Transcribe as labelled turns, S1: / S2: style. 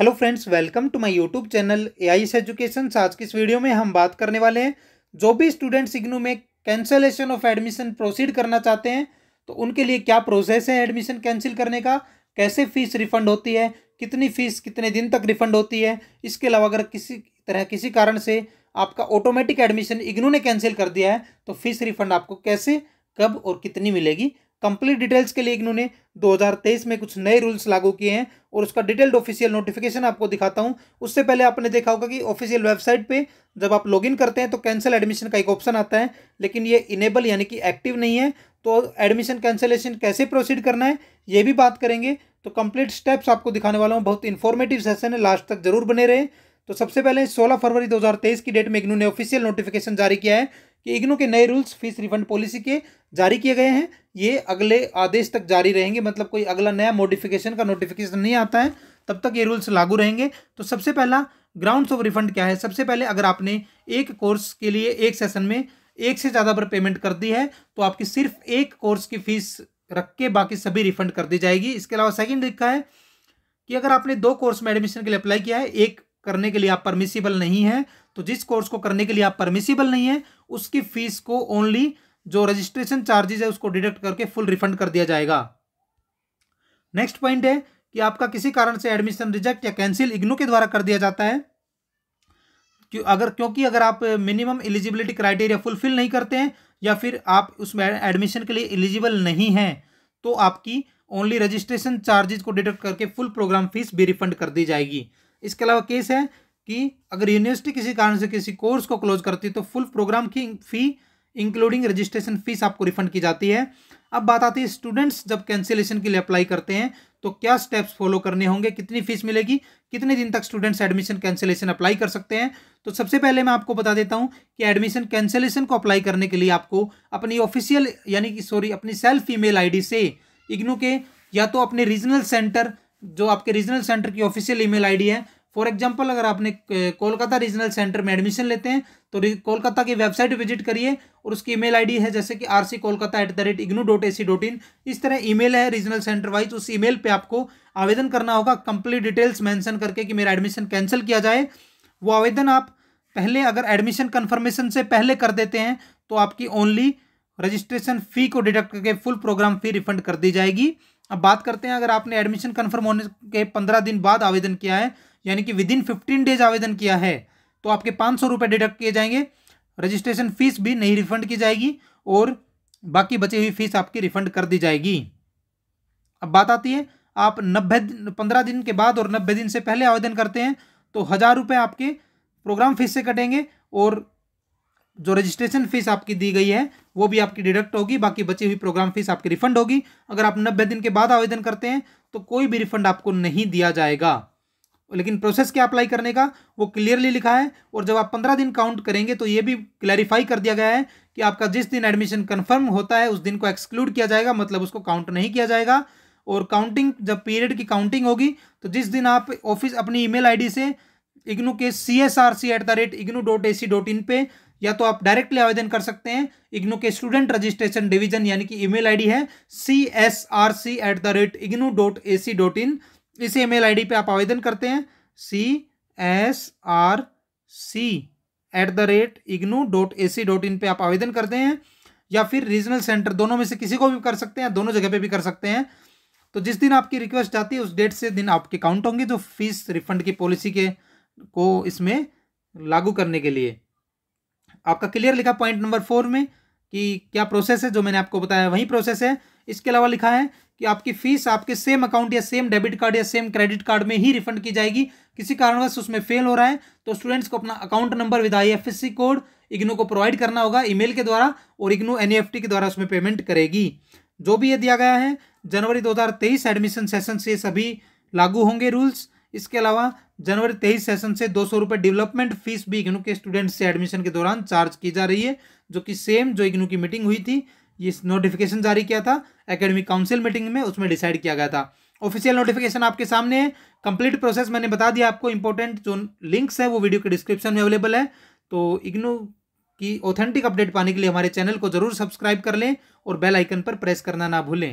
S1: hello friends welcome to my YouTube channel A I S education आज की इस video में हम बात करने वाले हैं जो भी स्टूडेंट्स इग्नू में कैंसलेशन ऑफ एडमिशन प्रोसीड करना चाहते हैं तो उनके लिए क्या प्रोसेस है एडमिशन कैंसिल करने का कैसे फ़ीस रिफंड होती है कितनी फ़ीस कितने दिन तक रिफंड होती है इसके अलावा अगर किसी तरह किसी कारण से आपका ऑटोमेटिक एडमिशन इग्नू ने कैंसिल कर दिया है तो फ़ीस रिफंड आपको कैसे कब और कितनी मिलेगी कंप्लीट डिटेल्स के लिए इन्होंने 2023 में कुछ नए रूल्स लागू किए हैं और उसका डिटेल्ड ऑफिशियल नोटिफिकेशन आपको दिखाता हूं उससे पहले आपने देखा होगा कि ऑफिशियल वेबसाइट पे जब आप लॉगिन करते हैं तो कैंसिल एडमिशन का एक ऑप्शन आता है लेकिन ये इनेबल यानी कि एक्टिव नहीं है तो एडमिशन कैंसिलेशन कैसे प्रोसीड करना है ये भी बात करेंगे तो कंप्लीट स्टेप्स आपको दिखाने वाला हूँ बहुत इन्फॉर्मेटिव सेशन है लास्ट तक जरूर बने रहे तो सबसे पहले सोलह फरवरी दो की डेट में इग्नू ने ऑफिशियल नोटिफिकेशन जारी किया है कि इग्नू के नए रूल्स फीस रिफंड पॉलिसी के जारी किए गए हैं ये अगले आदेश तक जारी रहेंगे मतलब कोई अगला नया मोडिफिकेशन का नोटिफिकेशन नहीं आता है तब तक ये रूल्स लागू रहेंगे तो सबसे पहला ग्राउंड्स ऑफ रिफंड क्या है सबसे पहले अगर आपने एक कोर्स के लिए एक सेशन में एक से ज़्यादा पर पेमेंट कर दी है तो आपकी सिर्फ एक कोर्स की फीस रख के बाकी सभी रिफंड कर दी जाएगी इसके अलावा सेकेंड लिखा है कि अगर आपने दो कोर्स में एडमिशन के लिए अप्लाई किया है एक करने के लिए आप परमिसिबल नहीं है तो जिस कोर्स को करने के लिए आप परमिसिबल नहीं है उसकी फीस को ओनली जो रजिस्ट्रेशन चार्जेज है उसको डिडक्ट करके फुल रिफंड कर दिया जाएगा नेक्स्ट पॉइंट है कि आपका किसी कारण से एडमिशन रिजेक्ट या कैंसिल इग्नो के द्वारा कर दिया जाता है क्यों अगर क्योंकि अगर आप मिनिमम एलिजिबिलिटी क्राइटेरिया फुलफिल नहीं करते हैं या फिर आप उसमें एडमिशन के लिए एलिजिबल नहीं हैं तो आपकी ओनली रजिस्ट्रेशन चार्जेज को डिडक्ट करके फुल प्रोग्राम फीस भी रिफंड कर दी जाएगी इसके अलावा केस है कि अगर यूनिवर्सिटी किसी कारण से किसी कोर्स को क्लोज करती है तो फुल प्रोग्राम की फ़ी इंक्लूडिंग रजिस्ट्रेशन फीस आपको रिफंड की जाती है अब बात आती है स्टूडेंट्स जब कैंसिलेशन के लिए अप्लाई करते हैं तो क्या स्टेप्स फॉलो करने होंगे कितनी फीस मिलेगी कितने दिन तक स्टूडेंट्स एडमिशन कैंसिलेशन अप्लाई कर सकते हैं तो सबसे पहले मैं आपको बता देता हूं कि एडमिशन कैंसिलेशन को अप्लाई करने के लिए आपको अपनी ऑफिशियल यानी कि सॉरी अपनी सेल्फ ईमेल आईडी से इग्नू के या तो अपने रीजनल सेंटर जो आपके रीजनल सेंटर की ऑफिशियल ईमेल आईडी है फॉर एग्जाम्पल अगर आपने कोलकाता रीजनल सेंटर में एडमिशन लेते हैं तो कोलकाता की वेबसाइट विजिट करिए और उसकी ईमेल आईडी है जैसे कि R C Kolkata at the rate IGNOU dot A C dot in इस तरह ईमेल है रीजनल सेंटर वाइज उस ईमेल पे आपको आवेदन करना होगा कंप्लीट डिटेल्स मेंशन करके कि मेरा एडमिशन कैंसिल किया जाए वो आवेदन आप पहले अगर एडमिशन कन्फर्मेशन से पहले कर देते हैं तो आपकी ओनली रजिस्ट्रेशन फ़ी को डिडक्ट करके फुल प्रोग्राम फ़ी रिफंड कर दी जाएगी अब बात करते हैं अगर आपने एडमिशन कन्फर्म होने के पंद्रह दिन बाद आवेदन किया है यानी कि विद इन फिफ्टीन डेज आवेदन किया है तो आपके पाँच सौ रुपये डिडक्ट किए जाएंगे रजिस्ट्रेशन फीस भी नहीं रिफंड की जाएगी और बाकी बची हुई फीस आपकी रिफंड कर दी जाएगी अब बात आती है आप नब्बे पंद्रह दिन के बाद और नब्बे दिन से पहले आवेदन करते हैं तो हज़ार रुपये आपके प्रोग्राम फीस से कटेंगे और जो रजिस्ट्रेशन फीस आपकी दी गई है वो भी आपकी डिडक्ट होगी बाकी बची हुई प्रोग्राम फीस आपकी रिफंड होगी अगर आप नब्बे दिन के बाद आवेदन करते हैं तो कोई भी रिफंड आपको नहीं दिया जाएगा लेकिन प्रोसेस क्या अप्लाई करने का वो क्लियरली लिखा है और जब आप पंद्रह दिन काउंट करेंगे तो ये भी क्लैरिफाई कर दिया गया है कि आपका जिस दिन एडमिशन कन्फर्म होता है उस दिन को एक्सक्लूड किया जाएगा मतलब उसको काउंट नहीं किया जाएगा और काउंटिंग जब पीरियड की काउंटिंग होगी तो जिस दिन आप ऑफिस अपनी ईमेल आईडी से इग्नू के C S R C at the rate IGNOU dot A C dot in पे या तो आप डायरेक्टली आवेदन कर सकते हैं इग्नू के स्टूडेंट रजिस्ट्रेशन डिवीजन यानी कि ईमेल आईडी है C S R C at the rate IGNOU dot A C dot in इस ईमेल आईडी पे आप आवेदन करते हैं C S R C at the rate IGNOU dot A C dot in पर आप आवेदन करते हैं या फिर रीजनल सेंटर दोनों में से किसी को भी कर सकते हैं दोनों जगह पे भी कर सकते हैं तो जिस दिन आपकी रिक्वेस्ट जाती है उस डेट से दिन आपके काउंट होंगे जो फीस रिफंड की पॉलिसी के को इसमें लागू करने के लिए आपका क्लियर लिखा पॉइंट नंबर फोर में कि क्या प्रोसेस है जो मैंने आपको बताया वही प्रोसेस है इसके अलावा लिखा है कि आपकी फीस आपके सेम अकाउंट या सेम डेबिट कार्ड या सेम क्रेडिट कार्ड में ही रिफंड की जाएगी किसी कारणवश उसमें फेल हो रहा है तो स्टूडेंट्स को अपना account number with I code IGNOU को प्रोवाइड करना होगा ईमेल के द्वारा और इग्नो एन e के द्वारा उसमें पेमेंट करेगी जो भी ये दिया गया है जनवरी 2023 एडमिशन सेशन से सभी लागू होंगे रूल्स इसके अलावा जनवरी तेईस सेशन से दो सौ रुपये डेवलपमेंट फीस भी इग्नू के स्टूडेंट से एडमिशन के दौरान चार्ज की जा रही है जो कि सेम जो इग्नू की मीटिंग हुई थी ये नोटिफिकेशन जारी किया था एकेडमिक काउंसिल मीटिंग में उसमें डिसाइड किया गया था ऑफिशियल नोटिफिकेशन आपके सामने है कंप्लीट प्रोसेस मैंने बता दिया आपको इंपॉर्टेंट जो लिंक्स है वो वीडियो के डिस्क्रिप्शन में अवेलेबल है तो इग्नू की ऑथेंटिक अपडेट पाने के लिए हमारे चैनल को जरूर सब्सक्राइब कर लें और बेल आइकन पर प्रेस करना ना भूलें